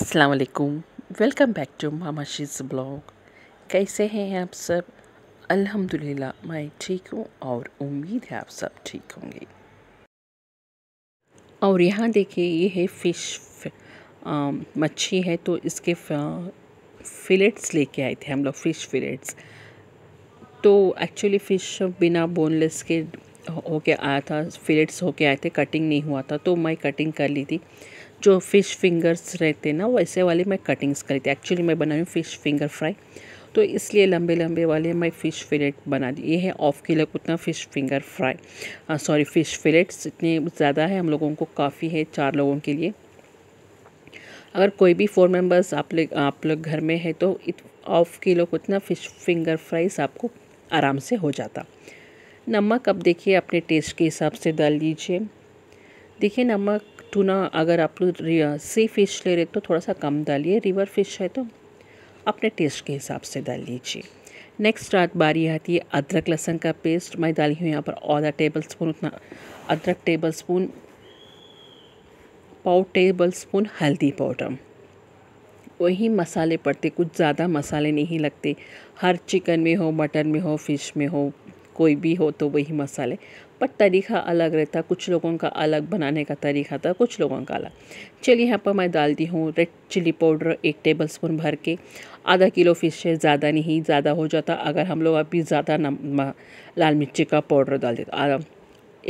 अस्सलाम वालेकुम welcome back to मामा शीज ब्लॉग कैसे हैं आप सब अल्हम्दुलिल्लाह मैं ठीक हूँ और उम्मीद है आप सब ठीक होंगे और यहाँ देखिए ये है फ़िश मच्छी है तो इसके फिलेट्स लेके आए थे हम लोग फ़िश फिलेट्स तो एक्चुअली फ़िश बिना बोनलेस के होके आया था फिलेट्स होके आए थे कटिंग नहीं हुआ था तो मैं कटिंग कर ली थी जो फ़िश फिंगर्स रहते हैं ना वैसे वाले मैं कटिंग्स करी थी एक्चुअली मैं बना रही हूँ फ़िश फिंगर फ्राई तो इसलिए लंबे लंबे वाले मैं फ़िश फिलेट बना दी ये है ऑफ किलो उतना fish finger fry sorry fish fillets इतने ज़्यादा है हम लोगों को काफ़ी है चार लोगों के लिए अगर कोई भी फोर मेंबर्स आप लोग आप लोग घर में है तो ऑफ किलो उतना फ़िश फिंगर फ्राइज आपको आराम से हो जाता नमक अब देखिए अपने टेस्ट के हिसाब से डाल लीजिए देखिए नमक टूना अगर आप लोग सी फिश ले रहे तो थोड़ा सा कम डालिए रिवर फिश है तो अपने टेस्ट के हिसाब से डाल लीजिए नेक्स्ट रात बारी आती है अदरक लहसन का पेस्ट मैं डाली हूँ यहाँ पर आधा टेबल स्पून उतना अदरक टेबल स्पून पाव टेबल स्पून हल्दी पाउडर वही मसाले पड़ते कुछ ज़्यादा मसाले नहीं लगते हर चिकन में हो मटन में हो फिश में हो कोई भी हो तो वही मसाले बट तरीका अलग रहता कुछ लोगों का अलग बनाने का तरीका था कुछ लोगों का अलग चलिए यहाँ पर मैं डालती हूँ रेड चिली पाउडर एक टेबल स्पून भर के आधा किलो फिश है ज़्यादा नहीं ज़्यादा हो जाता अगर हम लोग अभी ज़्यादा लाल मिर्ची का पाउडर डाल देते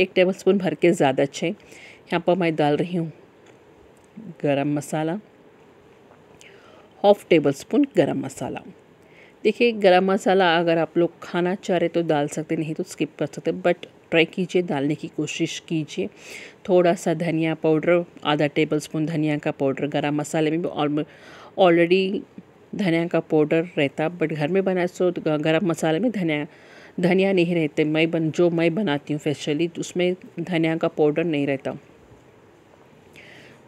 एक टेबल स्पून भर के ज़्यादा अच्छे यहाँ पर मैं डाल रही हूँ गरम मसाला हाफ टेबल स्पून गरम मसाला देखिए गरम मसाला अगर आप लोग खाना चाह रहे तो डाल सकते नहीं तो स्किप कर सकते बट ट्राई कीजिए डालने की कोशिश कीजिए थोड़ा सा धनिया पाउडर आधा टेबल स्पून धनिया का पाउडर गरम मसाले में भी ऑलरेडी धनिया का पाउडर रहता बट घर में बनाए सो तो गरम मसाले में धनिया धनिया नहीं रहते मैं बन जो मैं बनाती हूँ स्पेशली तो उसमें धनिया का पाउडर नहीं रहता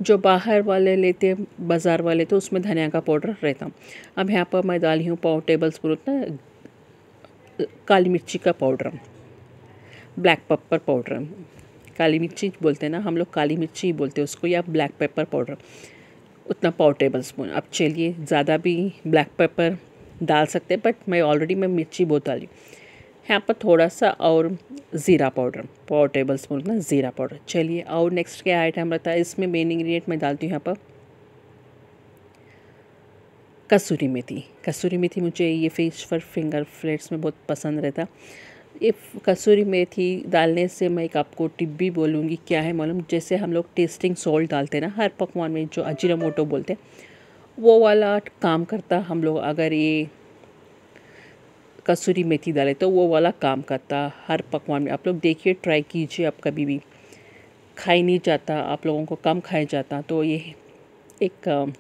जो बाहर वाले लेते हैं बाज़ार वाले तो उसमें धनिया का पाउडर रहता अब यहाँ पर मैं डाली हूँ पाव टेबल स्पून उतना काली मिर्ची का पाउडर ब्लैक पेपर पाउडर काली मिर्ची बोलते हैं ना हम लोग काली मिर्ची ही बोलते हैं उसको या ब्लैक पेपर पाउडर उतना पाव टेबल स्पून अब चलिए ज़्यादा भी ब्लैक पेपर डाल सकते हैं बट मैं ऑलरेडी मैं मिर्ची बहुत डाली यहाँ पर थोड़ा सा और ज़ीरा पाउडर पाव टेबल स्पून ना ज़ीरा पाउडर चलिए और नेक्स्ट क्या आइटम रहता है इसमें मेन इंग्रीडियंट मैं डालती हूँ यहाँ पर कसूरी मेथी कसूरी मेथी मुझे ये फेस फॉर फिंगर फ्लेट्स में बहुत पसंद रहता ये कसूरी मेथी डालने से मैं एक आपको टिप भी बोलूँगी क्या है मालूम जैसे हम लोग टेस्टिंग सॉल्ट डालते हैं ना हर पकवान में जो अजीरा मोटो बोलते हैं वो वाला काम करता हम लोग अगर ये कसूरी मेथी डाले तो वो वाला काम करता हर पकवान में आप लोग देखिए ट्राई कीजिए आप कभी भी खाई नहीं जाता आप लोगों को कम खाया जाता तो ये एक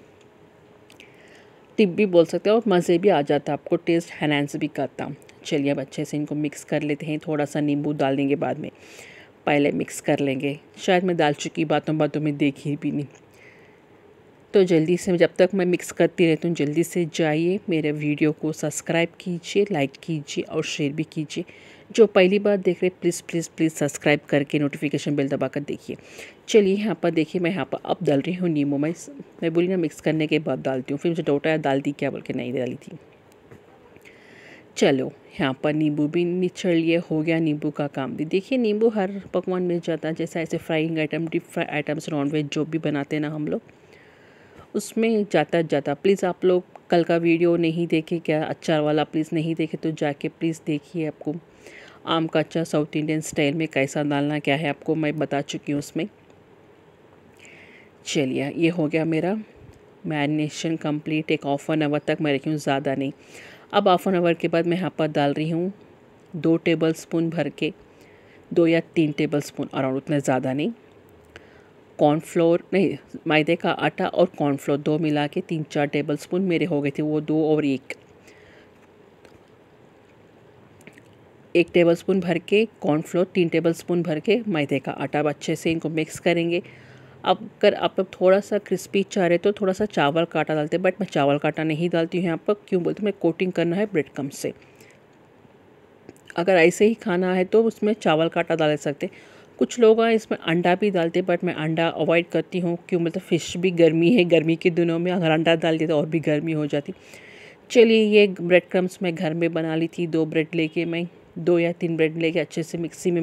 टिप भी बोल सकते हैं और मज़े भी आ जाता आपको टेस्ट हैनान्स भी करता चलिए अब अच्छे से इनको मिक्स कर लेते हैं थोड़ा सा नींबू डाल देंगे बाद में पहले मिक्स कर लेंगे शायद मैं डाल चुकी बातों बातों में देखी भी नहीं तो जल्दी से जब तक मैं मिक्स करती रहती हूँ जल्दी से जाइए मेरे वीडियो को सब्सक्राइब कीजिए लाइक कीजिए और शेयर भी कीजिए जो पहली बार देख रहे प्लीज़ प्लीज़ प्लीज़ सब्सक्राइब करके नोटिफिकेशन बेल दबा कर देखिए चलिए यहाँ पर देखिए मैं यहाँ पर अब डाल रही हूँ नींबू मैं मैं बोली ना मिक्स करने के बाद डालती हूँ फिर मुझे डोटा डाल दी क्या बोल के नहीं डाली थी चलो यहाँ पर नींबू भी निचड़ लिए हो गया नींबू का काम भी देखिए नींबू हर पकवान मिल जाता है जैसे ऐसे frying item deep fry items nonveg जो भी बनाते हैं ना हम लोग उसमें जाता जाता प्लीज़ आप लोग कल का वीडियो नहीं देखे क्या अचार वाला प्लीज़ नहीं देखे तो जाके प्लीज़ देखिए आपको आम का अचार साउथ इंडियन स्टाइल में कैसा डालना क्या है आपको मैं बता चुकी हूँ उसमें चलिए ये हो गया मेरा मैरिनेशन कंप्लीट एक ऑफ एन आवर तक मैं रखी हूँ ज़्यादा नहीं अब हाफ एन आवर के बाद मैं यहाँ पर डाल रही हूँ दो टेबल स्पून भर के दो या तीन टेबल स्पून अराउंड उतना ज़्यादा नहीं कॉर्नफ्लोर नहीं मैदे का आटा और कॉर्नफ्लोर दो मिला के तीन चार टेबल स्पून मेरे हो गए थे वो दो और एक एक टेबल स्पून भर के कॉर्नफ्लोर तीन टेबल स्पून भर के मैदे का आटा अब अच्छे से इनको मिक्स करेंगे अब अगर आप लोग थोड़ा सा क्रिस्पी चाह रहे तो थोड़ा सा चावल काटा डालते हैं बट मैं चावल काटा नहीं डालती हूँ यहाँ पर क्यों बोलती हूँ मैं कोटिंग करना है ब्रेड कम से अगर ऐसे ही खाना है तो उसमें चावल काटा डाल सकते कुछ लोग इसमें अंडा भी डालते बट मैं अंडा अवॉइड करती हूँ क्यों मतलब फ़िश भी गर्मी है गर्मी के दिनों में अगर अंडा डाल दिया तो और भी गर्मी हो जाती चलिए ये ब्रेड क्रम्स मैं घर में बना ली थी दो ब्रेड लेके मैं दो या तीन ब्रेड लेके अच्छे से मिक्सी में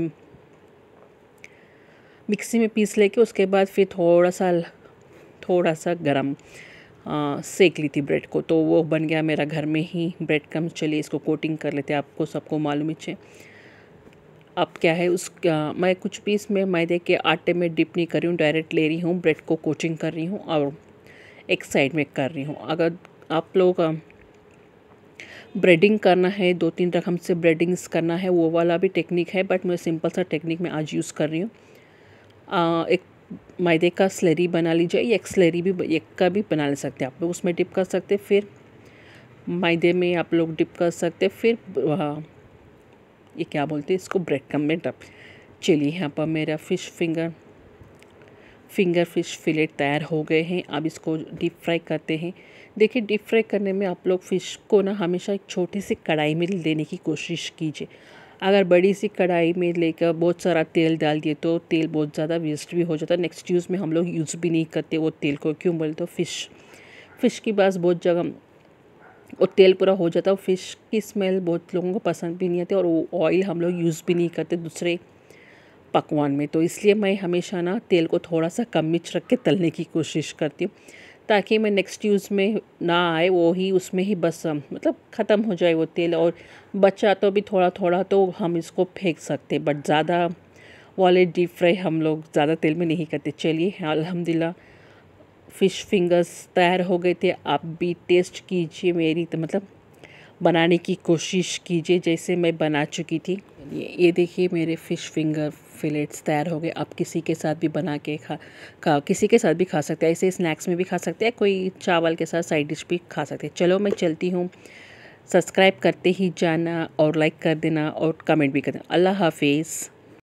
मिक्सी में पीस लेके उसके बाद फिर थोड़ा सा थोड़ा सा गरम सेक ली थी ब्रेड को तो वो बन गया मेरा घर में ही ब्रेड कम चलिए इसको कोटिंग कर लेते आपको सबको मालूम ही अब क्या है उस आ, मैं कुछ पीस में मैदे के आटे में डिप नहीं कर रही हूँ डायरेक्ट ले रही हूँ ब्रेड को कोचिंग कर रही हूँ और एक साइड में कर रही हूँ अगर आप लोग ब्रेडिंग करना है दो तीन रकम से ब्रेडिंग्स करना है वो वाला भी टेक्निक है बट मैं सिंपल सा टेक्निक में आज यूज़ कर रही हूँ एक मैदे का स्लरी बना लीजिए एक स्लरी भी एक का भी बना ले सकते हैं आप लोग उसमें डिप कर सकते फिर मैदे में आप लोग डिप कर सकते फिर ये क्या बोलते हैं इसको ब्रेड कम में डप चलिए यहाँ पर मेरा fish finger finger fish fillet तैयार हो गए हैं अब इसको डीप फ्राई करते हैं देखिए डीप फ्राई करने में आप लोग फ़िश को ना हमेशा एक छोटी सी कढ़ाई में लेने की कोशिश कीजिए अगर बड़ी सी कढ़ाई में लेकर बहुत सारा तेल डाल दिए तो तेल बहुत ज़्यादा वेस्ट भी हो जाता है नेक्स्ट यूज़ में हम लोग यूज़ भी नहीं करते वो तेल को क्यों बोले तो फ़िश फ़िश के पास बहुत जगह वो तेल पूरा हो जाता है फ़िश की स्मेल बहुत लोगों को पसंद भी नहीं आती और वो ऑयल हम लोग यूज़ भी नहीं करते दूसरे पकवान में तो इसलिए मैं हमेशा ना तेल को थोड़ा सा कम मिर्च रख के तलने की कोशिश करती हूँ ताकि मैं नेक्स्ट यूज़ में ना आए वो ही उसमें ही बस मतलब ख़त्म हो जाए वो तेल और बचा तो भी थोड़ा थोड़ा तो हम इसको फेंक सकते बट ज़्यादा वाले डीप फ्राई हम लोग ज़्यादा तेल में नहीं करते चलिए अलहमदिल्ला फ़िश फिंगर्स तैयार हो गए थे आप भी टेस्ट कीजिए मेरी तो मतलब बनाने की कोशिश कीजिए जैसे मैं बना चुकी थी ये देखिए मेरे फ़िश फिंगर फिलेट्स तैयार हो गए आप किसी के साथ भी बना के खा खा किसी के साथ भी खा सकते हैं ऐसे स्नैक्स में भी खा सकते हैं कोई चावल के साथ साइड डिश भी खा सकते हैं चलो मैं चलती हूँ सब्सक्राइब करते ही जाना और लाइक कर देना और कमेंट भी कर देना अल्लाह हाफिज़